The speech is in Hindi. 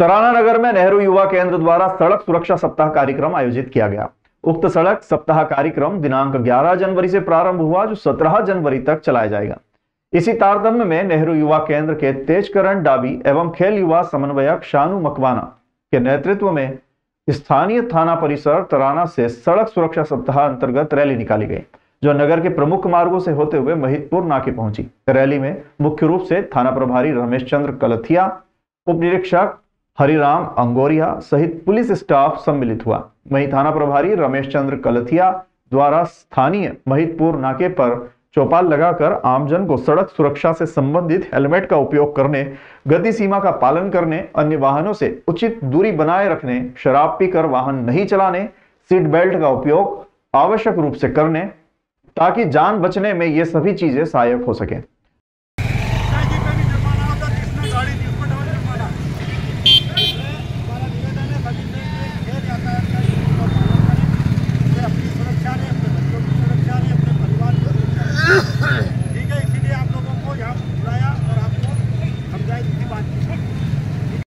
तराना नगर में नेहरू युवा केंद्र द्वारा सड़क सुरक्षा सप्ताह कार्यक्रम आयोजित किया गया उक्त सड़क सप्ताह कार्यक्रम दिनांक 11 जनवरी से प्रारंभ हुआ जो 17 जनवरी तक चलाया जाएगा इसी तारतम्य में नेहरू युवा केंद्र के तेजकरण डाबी एवं खेल युवा समन्वयक शानू मकवाना के नेतृत्व में स्थानीय थाना परिसर तराना से सड़क सुरक्षा सप्ताह अंतर्गत रैली निकाली गई जो नगर के प्रमुख मार्गों से होते हुए महितपुर नाके पहुंची रैली में मुख्य रूप से थाना प्रभारी रमेश चंद्र कलथिया उप निरीक्षक हरिराम अंगोरिया सहित पुलिस स्टाफ सम्मिलित हुआ वही थाना प्रभारी रमेश चंद्र कलथिया द्वारा स्थानीय महितपुर नाके पर चौपाल लगाकर आमजन को सड़क सुरक्षा से संबंधित हेलमेट का उपयोग करने गति सीमा का पालन करने अन्य वाहनों से उचित दूरी बनाए रखने शराब पीकर वाहन नहीं चलाने सीट बेल्ट का उपयोग आवश्यक रूप से करने ताकि जान बचने में ये सभी चीजें सहायक हो सकें